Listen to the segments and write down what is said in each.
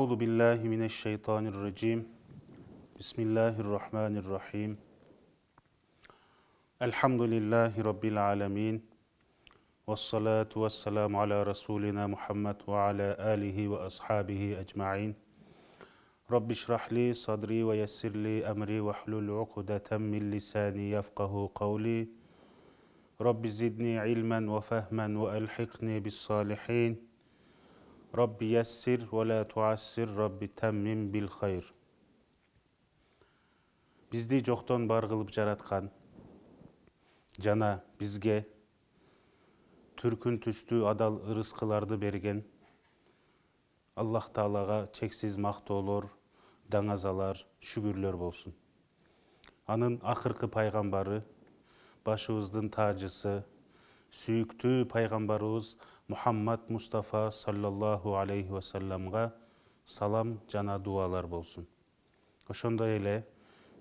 أعوذ بالله من الشيطان الرجيم بسم الله الرحمن الرحيم الحمد لله رب العالمين والصلاة والسلام على رسولنا محمد وعلى آله وأصحابه أجمعين رب اشرح لي صدري ويسر لي أمري واحلل عقدة من لساني يفقه قولي رب زدني علما وفهما وألحقني بالصالحين Rabbi yessir бар қылып жаратқан жана бизге түркүн түстүү адал ырыскыларды берген аллах таалага чексиз мактоолор даңазалар шүгүрлөр болсун анын акыркы пайгамбары башыбыздын таажысы сүйүктүү пайгамбарыбыз мұхаммад мұстафа саллаллаху алейхи уассаламға салам жана дуалар болсун ошондой эле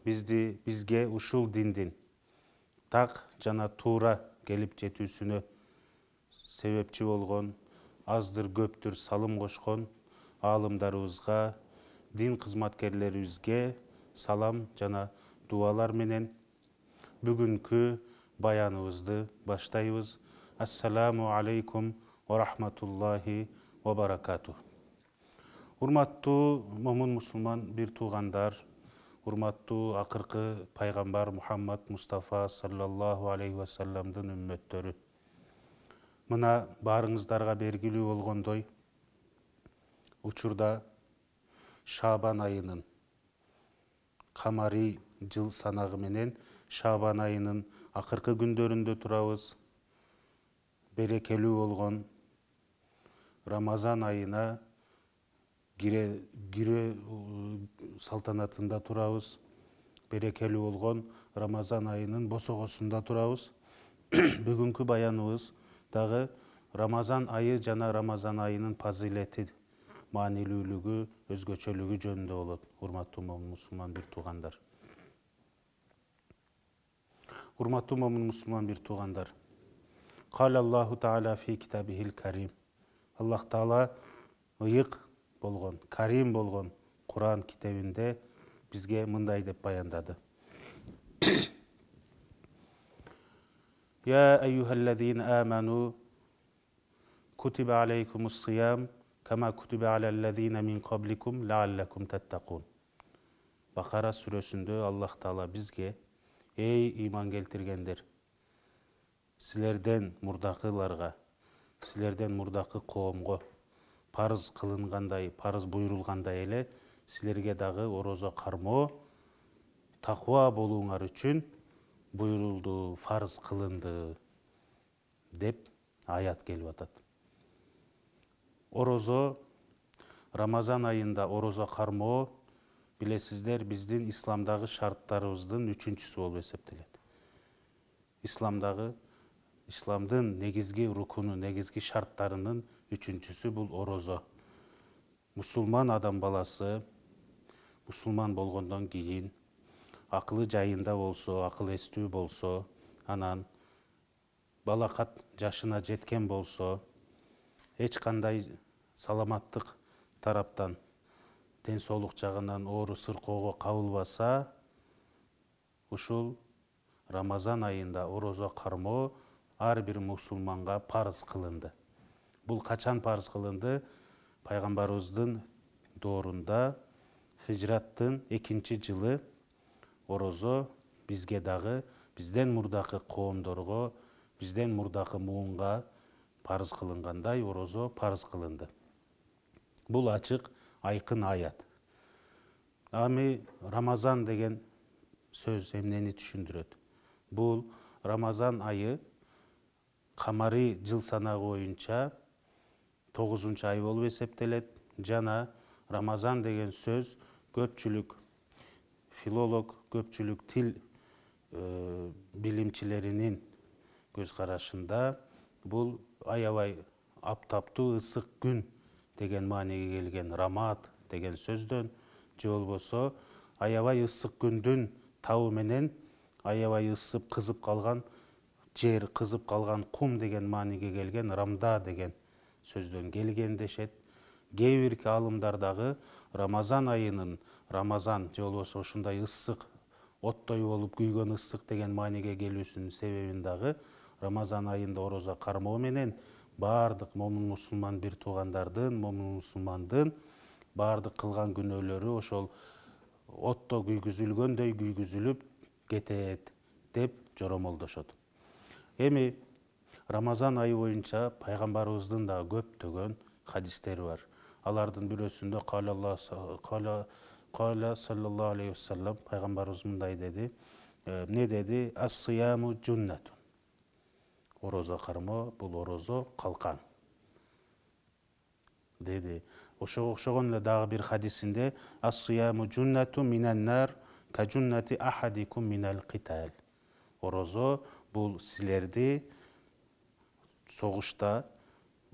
бизди бизге ушул диндин так жана туура келип жетүүсүнө себепчи болгон аздыр көптүр салым кошкон аалымдарыбызга дин кызматкерлерибизге салам жана дуалар менен бүгүнкү баяныбызды баштайбыз ассаламу алейкум ва рахматуллахи ва баракату урматтуу момун мусулман бир туугандар урматтуу акыркы пайгамбар мухаммад мустафа саллаллаху алейхи вассаламдын үммөттөрү мына баарыңыздарга белгилүү болгондой учурда шабан айынын камари жыл санагы менен шабан айынын акыркы күндөрүндө турабыз берекелүү болгон рамазан айына кире кире салтанатында турабыз берекелүү болгон рамазан айынын босогосунда турабыз бүгүнкү баяныбыз дагы рамазан айы жана рамазан айынын пазилети маанилүүлүгү өзгөчөлүгү жөнүндө болот урматтуу момун мусулман бир туугандар урматтуу момун мусулман бир туугандар кал аллаху таала аллах таала ұйық болған, карим болған куран китебинде бізге мындай деп баяндады يا أيها الذين آمنوا كتب عليكم الصيام كما كتب على الذين Аллах Таала бізге эй иман келтіргендер! силерден мурдакыларга сілерден мұрдақы коомго парыз қылынғандай, парыз буйрулгандай эле сілерге дағы орозо қармо, тақуа болууңар үшін буйрулду фарз қылынды, деп аят келіп атат орозо рамазан айында орозо қармо білесіздер биздин исламдагы шарттарыбыздын үшіншісі болуп эсептелет исламдагы исламдын негизги рукуну негизги шарттарынын үчүнчүсү бул орозо мусулман адам баласы мусулман болгондон кийин акылы жайында болсо акыл эстүү болсо анан балакат жашына жеткен болсо эч кандай саламаттык тараптан ден соолук жагынан оору сыркоого кабылбаса ушул рамазан айында орозо кармоо әрбір мұсылманға парыз қылынды бұл қачан парыз қылынды пайғамбарымыздың доорунда хижраттың екінші жылы орозо бізге дағы бізден мурдакы коомдорго бізден мурдакы муунга парыз қылынғандай орозо парыз кылынды. бұл ачык айқын аят Ами Рамазан деген сөз эмнени түшүндүрөт. Бул Рамазан айы қамары жыл санагы 9 шы ай болып эсептелет жана рамазан деген сөз көпчүлүк филолог көпчүлүк тил э, билимчилеринин көз карашында бул аябай аптаптуу ысык күн деген мааниге келген рамат деген сөздөн же болбосо аябай ысык күндүн табы менен аябай ысып кызып калган жер қызып қалған құм деген мааниге келген рамда деген сөзден келген дешет кээ алымдардағы рамазан айынын рамазан же осы ұшындай ұссық, оттой олып, күйген ұссық деген мааниге келүүсүнүн себебин дагы рамазан айында ороза қармау менен баардык момун мусулман бир туугандардын момун мусулмандын баардык кылган күнөөлөрү ошол отто күйгүзүлгөндөй күйгүзүлүп кетет деп жоромолдошот Емі, рамазан айы ойынша пайгамбарыбыздын да көптөгөн хадистери бар алардын бирөөсүндө каля саллаллаху алейхи вассалам пайгамбарыбыз мындай э, Не деді? ас ассияму жуннатун орозо кармо бұл орозо қалқан. Деді. ошого окшогон эле дагы бир хадисинде ассияму жуннату минан ка кажуннати ахадикум минал китал орозо бул соғышта согушта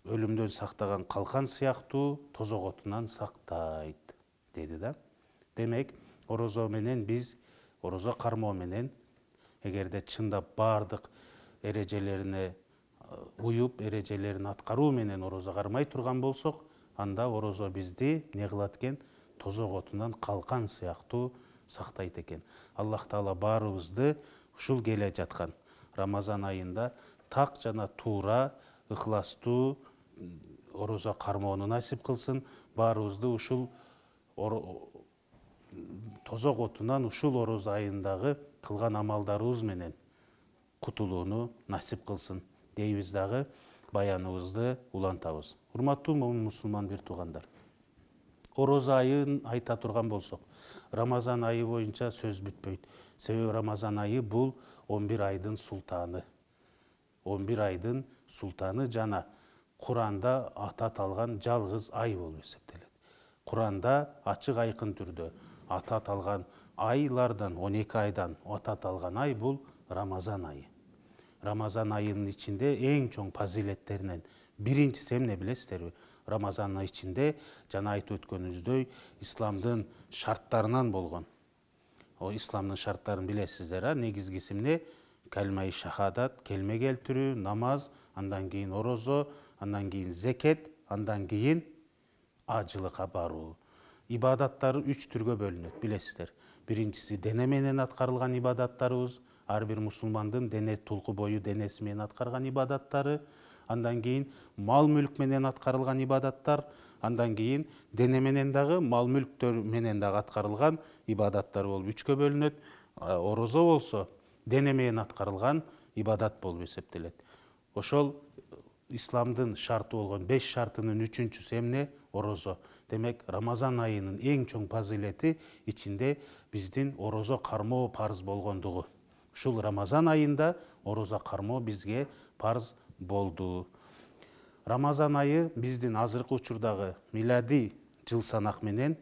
сақтаған қалқан калкан сыяктуу тозоготунан сақтайды, деді да демек орозо менен біз, орозо кармоо менен де чындап бардық эрежелерине э, уюп эрежелерин аткаруу менен орозо кармай турган болсок анда орозо бизди эмне кылат экен қалқан калкан сыяктуу сактайт экен аллах таала баарыбызды ұшыл келе жатқан рамазан айында тақ жана тура ықыластуу ороза кармоону насип кылсын баарыбызды ушул тозок отунан ушул ороз айындагы кылган амалдарыбыз менен кутулууну насип кылсын дейбиз дагы баяныбызды улантабыз урматтуу момун мусулман бир туугандар ороза айын айта турган болсок рамазан айы боюнча сөз бүтпөйт себебі рамазан айы бұл 11 айдың сұлтаны 11 айдың султаны жана құранда ата талған жалғыз ай болу есептеледі құранда ачык айқын түрді ата талған айлардан 12 айдан ата талған ай бұл рамазан айы рамазан айының ичинде ең чоң пазилеттерінен биринчиси эмне билесиздерби рамазандын ичинде жана айтып өткөнүбүздөй исламдын шарттарынан болгон О, исламның шарттарын білесіздер а негізгісінде кәлмәи шахадат келме келтіру намаз андан кейін орозо андан кейін зекет андан кейін ажылыққа бару ибадаттары үч түргө бөлінеді білесіздер. Біріншісі, дене менен атқарылған ибадаттарыбыз ар бир мусулмандын дене тулку бою денеси менен аткарган ибадаттары андан кийин мал мүлк менен аткарылган ибадаттар андан кейін дене менен дагы мал мүлктөр менен дагы аткарылган ибадаттар болуп үчкө бөлүнөт ә, орозо болсо дене менен аткарылган ибадат болып эсептелет ошол исламдын шарты болгон беш шартынын үчүнчүсү эмне орозо демек рамазан айынын эң чоң пазилети ичинде биздин орозо кармоо парыз болгондугу ушул рамазан айында ороза кармоо бизге парз болду рамазан айы биздин азыркы учурдагы миладий жыл санак менен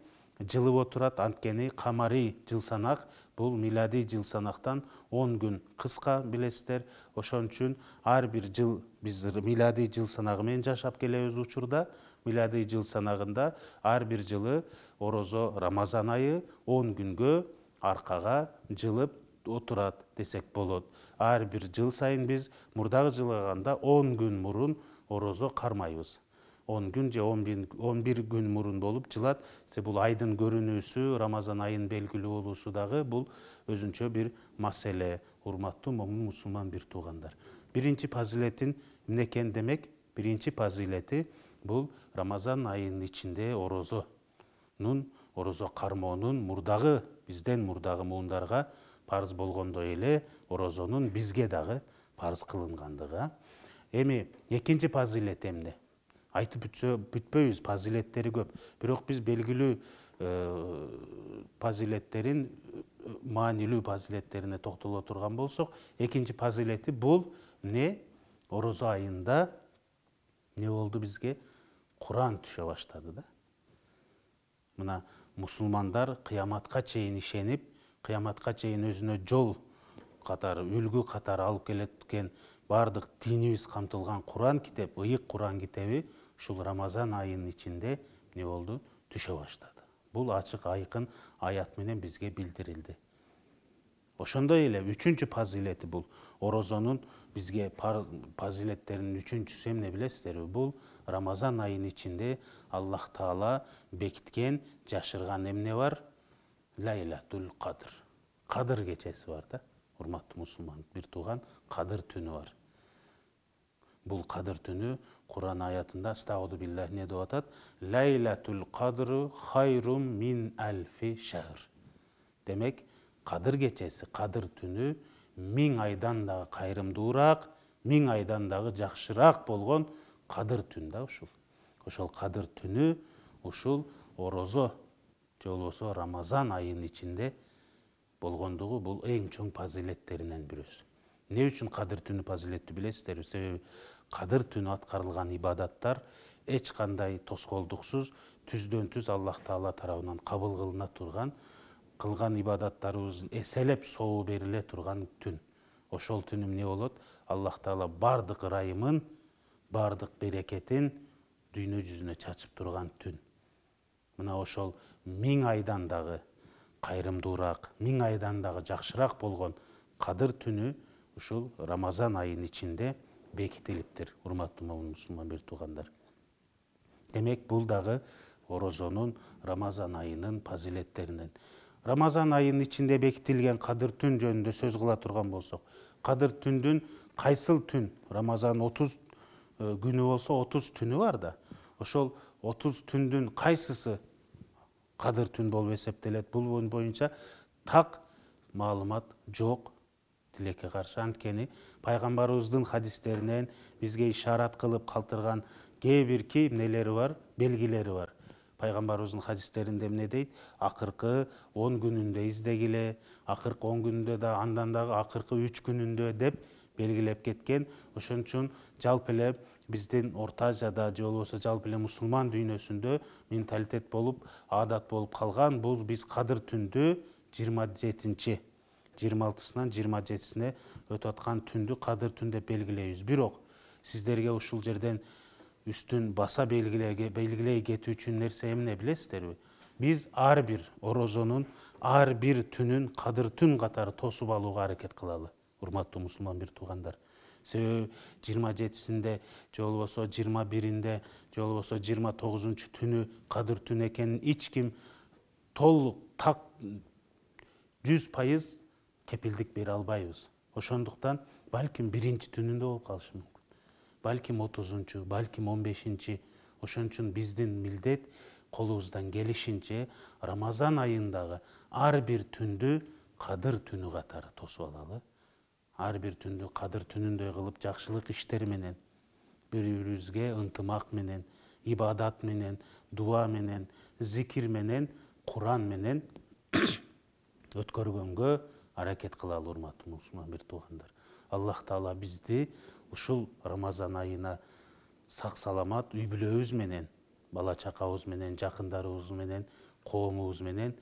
жылып отурат анткени камарий жыл санак бул миладий жыл санактан он күн кыска билесиздер ошон үчүн ар бир жыл биз миладий жыл санагы менен жашап келебиз учурда милади жыл санагында ар бир жылы орозо рамазан айы он күнгө арқаға жылып отурат десек болот ар бир жыл сайын биз мурдагы жылга он күн мурун орозо кармайбыз он күн же он бир күн мурун болуп жылат бул айдын көрүнүүсү рамазан айынын белгилүү болуусу дагы бул өзүнчө бир маселе урматтуу момун мусулман бир туугандар биринчи пазилетин эмне экен демек биринчи пазилети бул рамазан айынын ичинде орозонун орозо кармоонун мурдагы бизден мурдагы муундарга парыз болгондой эле орозонун бизге дагы парыз кылынгандыгы эми экинчи пазилет эмне айтып бүтсө бүтпөйбүз пазилеттери көп бирок биз белгилүү э, пазилеттерин маанилүү пазилеттерине токтоло турган болсок экинчи пазилети бул не? орозо айында эмне болду бизге куран түшө баштады да мына мусулмандар кыяматка чейин ишенип кыяматка чейин өзүнө жол катары үлгү катары алып келет экен бардық динибиз қамтылған құран кітеп ыйык құран кітебі ушул рамазан айынын ичинде эмне болду түшө баштады бул ачык айкын аят менен бизге билдирилди ошондой эле үчүнчү пазилети бул орозонун бизге пазилеттеринин үчүнчүсү эмне билесиздерби бул рамазан айынын ичинде аллах таала бекиткен жашырган эмне бар лайлатул кадр кадыр кечеси бар да урматтуу мусулман бир тууган кадыр түнү бар бул кадыр түнү куран аятында астауду биллах эмне деп атат лайлатул кадру хайрум мин альфи шахр демек кадыр кечеси кадыр түнү миң айдан дагы кайрымдуураак миң айдан дагы жакшыраак болгон кадыр түн да ушул ошол кадыр түнү ушул орозо же болбосо рамазан айынын ичинде болгондугу бул эң чоң пазилеттеринен бирөөсү Не үчүн кадыр түнү пазилетти билесиздерби себеби кадыр түнү аткарылган ибадаттар эч кандай тоскоолдуксуз түздөн түз аллах таала тарабынан кабыл кылына турган кылган ибадаттарыбыз эселеп сообу бериле турган түн ошол түн эмне болот аллах таала баардык ырайымын баардык берекетин дүйнө жүзүнө чачып турган түн мына ошол миң айдан дагы кайрымдуураак миң айдан дагы жакшыраак болгон кадыр түнү ушул рамазан айынын ичинде бекитилиптир урматтуу мусулман бир туугандар демек бұл дағы орозонун рамазан айынын пазилеттерінен рамазан айынын ичинде бекитилген кадыр түн жөнінде сөз кыла тұрған болсок кадыр түндүн қайсыл түн рамазан 30 күні болса 30 түні бар да ошол 30 түндүн қайсысы қадір түн болып есептеледі бұл бойынша тақ малымат жоқ тілекке қарсы анткени пайғамбарыбыздың хадистерінен бізге ишарат қылып қалтырған кейбір кей нелері бар белгілері бар пайғамбарымыздың хадистерінде не дейді ақырқы он күнінде іздегіле ақырқы он күнінде да андан дағы ақырқы үч күнінде деп белгілеп кеткен ошон үчүн жалпы эле биздин орто азияда же болбосо жалпы эле мусулман дүйнөсүндө менталитет болуп адат болуп калган бул биз кадыр түндү жыйырма жетинчи жыйырма алтысынан жыйырма жетисине өтүп аткан түндү кадыр түн деп белгилейбиз бирок сиздерге ушул жерден үстүн баса белгилей кетүү үчүн нерсе эмне билесиздерби биз ар бир орозонун ар бир түнүн кадыр түн катары тосуп алууга аракет кылалы урматтуу мусулман бир туугандар себеби жыйырма жетисинде же болбосо жыйырма биринде же болбосо жыйырма тогузунчу түнү кадыр түн экенин эч ким толук так жүз пайыз кепилдик бере албайбыз ошондуктан балким биринчи түнүндө болуп калышы мүмкүн балким отузунчу балким он бешинчи ошон үчүн биздин милдет колубуздан келишинче рамазан айындагы ар бир түндү кадыр түнү катары тосуп алалы ар бир түндү кадыр түнүндөй кылып жакшылык иштер менен бири бирибизге ынтымак менен ибадат менен дуа менен зикир менен куран менен өткөргөнгө аракет кылалы урматтуу мусулман бир туугандар аллах таала бизди ушул рамазан айына сак саламат үй бүлөбүз менен бала чакабыз менен жакындарыбыз менен коомубуз менен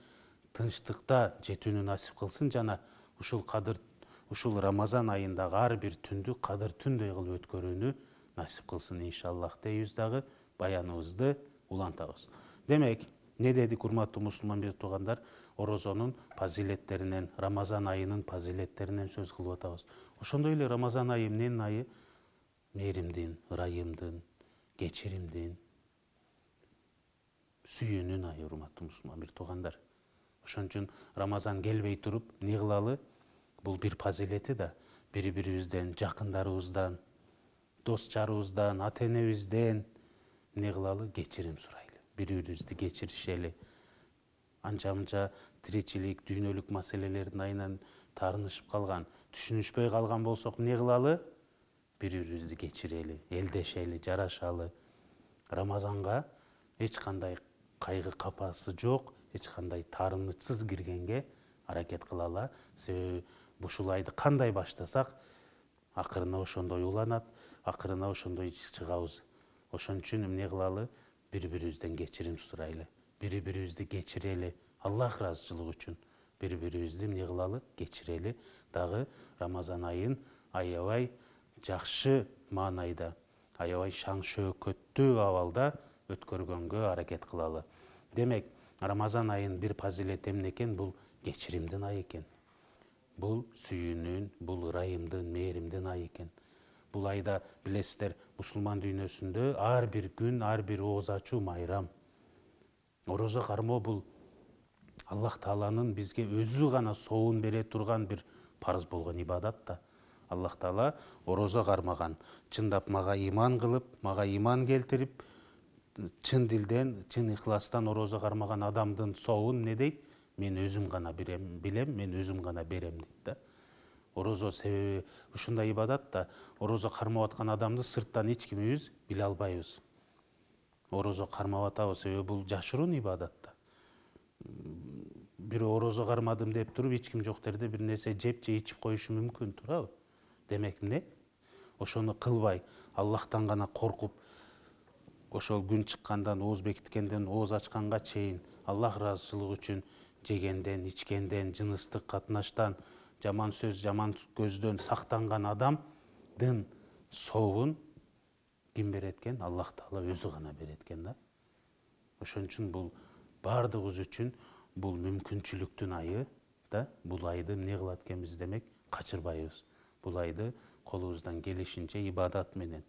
тынчтыкта жетүүнү насип кылсын жана ушул кадыр ушул рамазан айындагы ар бир түндү кадыртүндөй кылып өткөрүүнү насип кылсын иншаллах дейбиз дагы баяныбызды улантабыз демек эмне дедик урматтуу мусулман туугандар орозонун пазилеттеринен рамазан айынын пазилеттеринен сөз кылып атабыз ошондой эле рамазан айы эмненин айы мээримдин ырайымдын кечиримдин сүйүүнүн айы урматтуу мусулман бир туугандар ошон үчүн рамазан келбей туруп эмне кылалы бұл бир позилети да бири бирибизден жакындарыбыздан дос жарыбыздан ата энебизден эмне кылалы кечирим сурайлы бири бирибизди кечиришели анча мынча тиричилик дүйнөлүк маселелердин айынан тарынышып қалған түшүнүшпөй қалған болсақ эмне кылалы бири бирибизди кечирели элдешели жарашалы рамазанга эч кандай кайгы капасы жок эч кандай таарынычсыз киргенге аракет кылалы бұшылайды қандай баштасақ ақырына ошондой уланат акырына ошондой чыгабыз ошон үчүн эмне кылалы бири бирибизден кечирим сурайлы бири бирибизди кечирели аллах ыраазычылыгы үчүн бири бирибизди эмне кылалы кечирели дагы рамазан айын аябай жакшы маанайда аябай шаң шөөкөттүү абалда өткөргөнгө аракет кылалы демек рамазан айын бир пазилети эмне экен бул кечиримдин айы экен бұл сүйінін бұл ырайымдын мерімдің ай екен бұл айда білесіздер мұсылман дүйнөсүндө ар бір күн ар бір ооз майрам орозо кармоо бұл аллах таланың бізге өзі ғана соғын бере тұрған бір парыз болған ибадат да аллах таала орозо қармаған, чындап маға иман қылып, маға иман келтіріп, чын дилден чын иқыластан орозо қармаған адамдын соғын не дейт мен өзім ғана берем, білем мен өзім ғана берем дейді да ораза себебі ушундай ибадат да ораза кармап аткан адамды сырттан эч кимибиз биле албайбыз орозо кармап атабыз себеби бул жашыруун ибадат да бирөө орозо кармадым деп туруп эч ким жок жерде бир нерсе жеп же ичип коюшу мүмкүн туурабы демек эмне ошону кылбай аллахтан гана коркуп ошол күн чыккандан ооз бекиткенден ооз ачканга чейин аллах ыраазычылыгы үчүн жегенден ичкенден жыныстық қатынаштан жаман сөз жаман көздөн сактанган адамдын дын ким берет экен аллах таала өзү гана берет экен да ошон үчүн бул баардыгыбыз үчүн бул мүмкүнчүлүктүн айы да бул айды эмне кылат экенбиз демек качырбайбыз бул айды колубуздан келишинче ибадат менен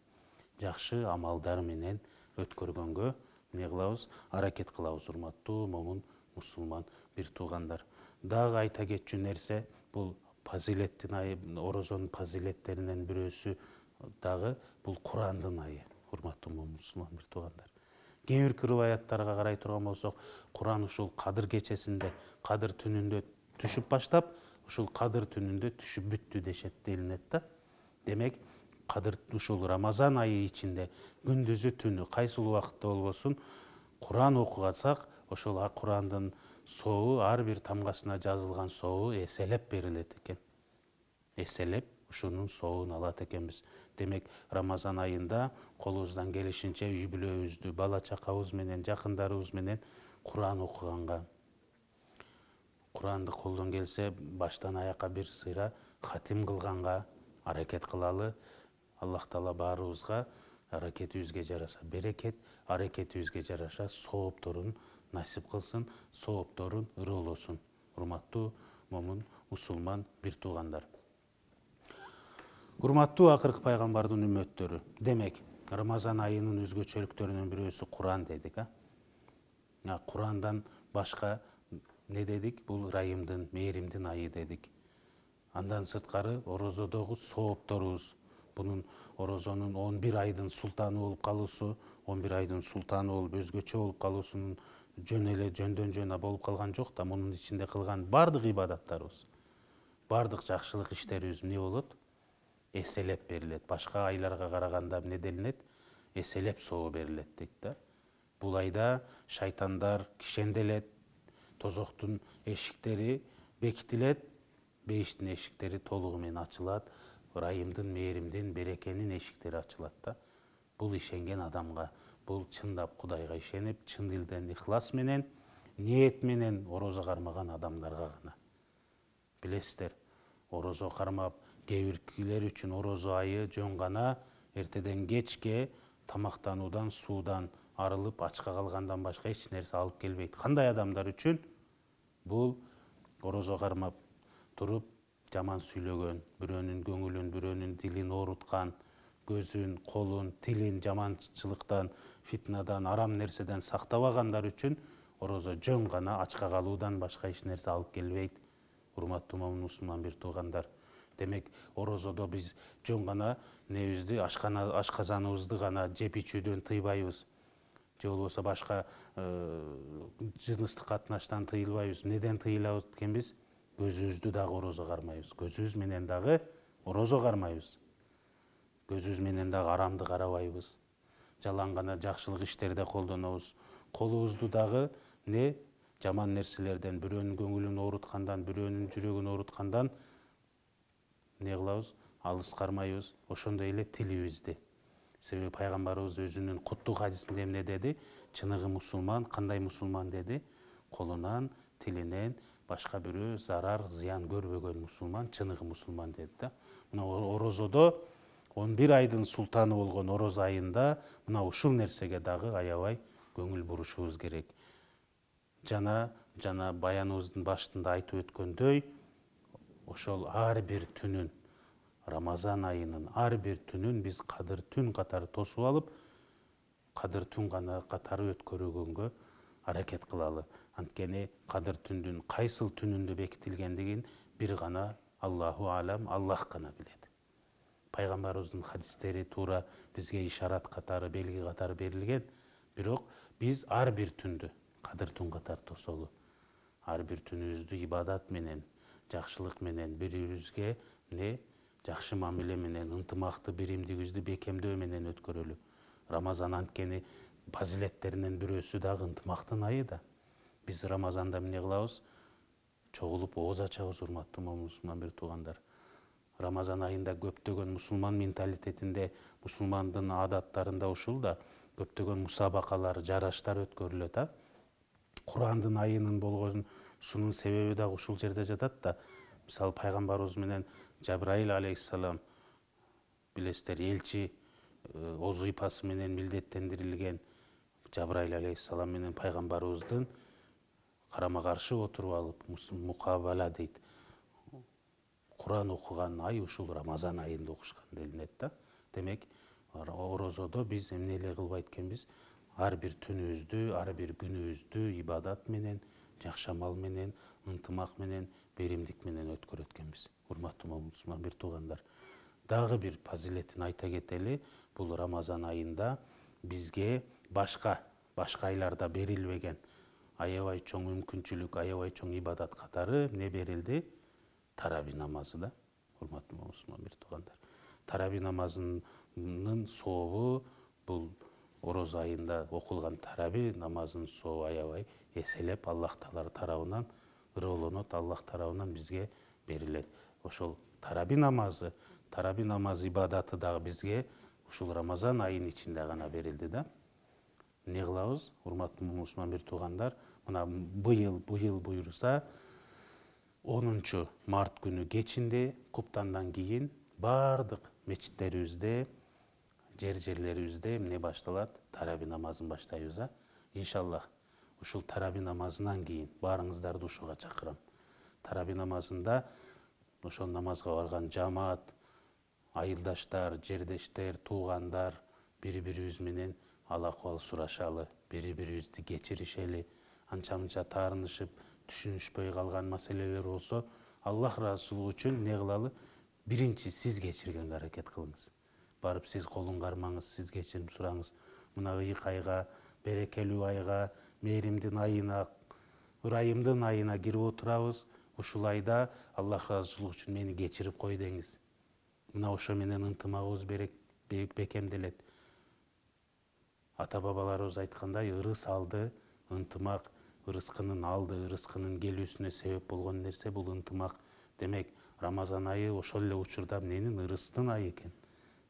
жакшы амалдар менен өткөргөнгө эмне кылабыз аракет кылабыз урматтуу момун мусулман бир туугандар дагы айта кетчү нерсе бул пазилеттин айы орозонун пазилеттеринен бирөөсү дагы бул курандын айы урматтуу мусулман бир туугандар кээ бирки рыбаяттарга карай турган болсок куран ушул кадыр кечесинде кадыр түнүндө түшүп баштап ушул кадыр түнүндө түшүп бүттү дешет делинет да демек кадыр ушул рамазан айы ичинде күндүзү түнү кайсыл убакытта болбосун куран окугансак ошол курандын соы ар бир тамгасына жазылған соы эселеп берилет экен эселеп ушунун соуын алат экенбиз демек рамазан айында колубуздан келишинче үй бүлөбүздү бала чакабыз менен жакындарыбыз менен куран окуганга куранды колдон келсе баштан аякка бир сыйра хатим кылганга аракет кылалы аллах таала баарыбызга аракетибизге жараша берекет аракетибизге жараша соопторун насип кылсын соопторун ырылосын урматтуу момун мусулман бир туугандар урматтуу акыркы пайгамбардын үммөттөрү демек рамазан айынын өзгөчөлүктөрүнүн бирөөсү куран дедик а курандан башка не дедик бул ырайымдын мээримдин айы дедик андан сырткары орозодогу соопторубуз бұның орозонун он бир айдын султаны болуп қалусы он бир айдын султаны болуп өзгөчө болуп қалуусунун жөн эле жөндөн жөн болуп калган жок да мунун ичинде кылган баардык ибадаттарыбыз баардык жакшылык иштерибиз эмне болот эселеп берилет башка айларга караганда эмне делинет эселеп соо берилет дейт да бул айда шайтандар кишенделет тозоктун эшиктери бекитилет бейиштин эшиктери толугу менен ачылат ырайымдын мээримдин берекенин эшиктери ачылат да бул ишенген адамга бұл шындап құдайға ішеніп шын дилден ихласменен ниетменен кармаган қармаған адамдарға ғана білесіздер кармап қармап биркилер үчүн орозо айы жөн гана ертеден кечке тамақтанудан судан арылып ачқа қалғандан башка эч нерсе алып келбейт кандай адамдар үчүн бұл орозо кармап туруп жаман сүйлөгөн бирөөнүн көңүлүн бирөөнүн дилин ооруткан көзүн колун тилин жаманчылыктан фитнадан арам нерседен сактабагандар үчүн орозо жөн гана ачка калуудан башка эч нерсе алып келбейт урматтуу момун мусулман бир туугандар демек орозодо биз жөн гана небизди ашказаныбызды гана жеп ичүүдөн тыйбайбыз же болбосо башка э, жыныстык катнаштан тыйылбайбыз неден тыйылабыз экенбиз көзүбүздү дагы орозо кармайбыз көзүбүз менен дагы орозо кармайбыз көзүбүз менен дагы арамды карабайбыз жалаң гана жакшылык иштерде колдонобуз колубузду дагы жаман нерселерден бирөөнүн көңүлүн ооруткандан бирөөнүн жүрөгүн ооруткандан эмне кылабыз қармайыз, ошондой эле тилибизди себеби пайгамбарыбыз өзүнүн куттуу хадисинде эмне деди чыныгы мусулман кандай мусулман деди колунан тилинен башка бирөө зарар зыян көрбөгөн мусулман чыныгы мусулман деди да мына орозодо 11 айдың сұлтаны болған ороз айында мына ұшыл нерсеге дағы аябай көңіл бурушубуз керек жана жана баяныбыздын башында айтып өткөндөй ошол ар бір түнін, рамазан айының ар бир түнін біз қадыр түн катары тосу алып қадыр түн ғана катары өткөргөнгө аракет қылалы. анткени кадыр түндүн қайсыл түнүндө бекитилгендигин бір ғана аллаху алам аллах қана билет пайғамбарымыздың хадистері тура бізге ишарат қатары белгі қатары берілген бирок биз ар бир түндү кадыр түн катары тосолу ар бир түнүбүздү ибадат менен жакшылык менен бири бирибизге эмне жакшы мамиле менен ынтымакты биримдигибизди бекемдөө менен өткөрөлү рамазан анткени фазилеттеринен бирөөсү дагы ынтымактын айы да биз рамазанда эмне кылабыз чогулуп ооз ачабыз урматтуу мусулман бир туугандар рамазан айында көптөгөн мусулман менталитетинде мусулмандын адаттарында ушул да көптөгөн мусабакалар жараштар өткөрүлөт а курандын айынын болгоншунун себеби дагы ушул жерде жатат да мисалы пайгамбарыбыз менен жабраил алейхисалам билесиздер элчи ооз э, ыйпасы менен милдеттендирилген жабраил алейхисалам менен пайгамбарыбыздын карама каршы отуруп алып мукабала дейт құран оқыған ай ушул рамазан айында оқышқан делінеді да демек оразада біз эмнелер кылып айткенбиз ар бир түнүбүздү ар бир күнүбүздү ибадат менен жакшы амал менен ынтымак менен беримдик менен өткөрөт экенбиз урматтуу мусулман бир туугандар дагы бир пазилетин айта кетели бул рамазан айында бизге башка башка айларда берилбеген аябай чоң мүмкүнчүлүк аябай чоң ибадат катары эмне берилди тарави да урматтуу мусулман бир туугандар тарави намазынын сообу бул орозо айында окулган тарави намазынын сообу аябай эселеп аллах таала тарабынан ыроолонот аллах тарабынан бизге берилет ошол тараби намазы тараби намазы ибадаты дагы бизге ушул рамазан айынын ичинде гана берилди да эмне кылабыз урматтуу мусулман бир туугандар мына быйыл быйыл буюрса 10. Mart günü geçindi, kuptandan giyin, bağırdık meçitleri yüzde, cercerleri yüzde, ne baştalar? Taravi namazın başlayıyoruz ha. İnşallah uşul taravi namazından giyin, bağırыңыздар duşuğa чакырам. Taravi namazında ошол намазга барган ayıldaşlar, cerdeşler, жердештер, biri бири yüzminin Allah kol suraşalı, biri бирибизди yüzdü geçirişeli, мынча tarınışıp. түшүнүшпөй калган маселелер болсо аллах ыраазычылыгы үчүн эмне кылалы биринчи сиз кечиргенге аракет кылыңыз барып сиз колун кармаңыз сиз кечирим сураңыз мына ыйык айга берекелүү айга мээримдин айына ырайымдын айына кирип отурабыз ушул айда аллах ыраазычылыгы үчүн мени кечирип кой деңиз мына ошо менен ынтымагыбыз бекемделет ата бабаларыбыз айткандай ырыс алды ынтымак ырыскынын алды ырыскынын келуісіне себеп болған нәрсе бұл ынтымақ демек рамазан айы ошол эле учурда эмненин ырыстын айы экен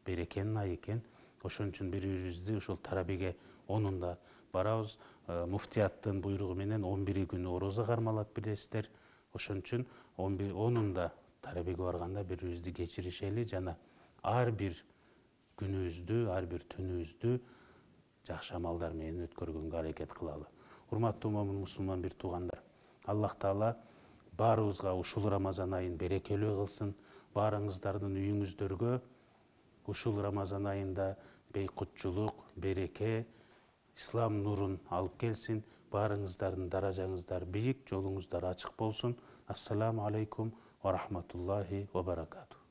берекенин айы экен ошон үчүн бири бирибизди ушул тарабиге онунда барабыз э, муфтияттын буйругу менен он бири күнү орозо кармалат билесиздер ошон үчүн он онунда тарабиге барганда бири бирибизди кечиришели жана ар бир күнүбүздү ар бир түнүбүздү жакшы амалдар менен өткөргөнгө аракет кылалы урматтуу момун мусулман бир туугандар аллах таала баарыбызга ушул рамазан айын берекелүү кылсын баарыңыздардын үйүңүздөргө ушул рамазан айында бейкутчулук береке ислам нурун алып келсин баарыңыздардын даражаңыздар бийик жолуңуздар ачык болсун ассаламу алейкум ва рахматуллахи ва баракату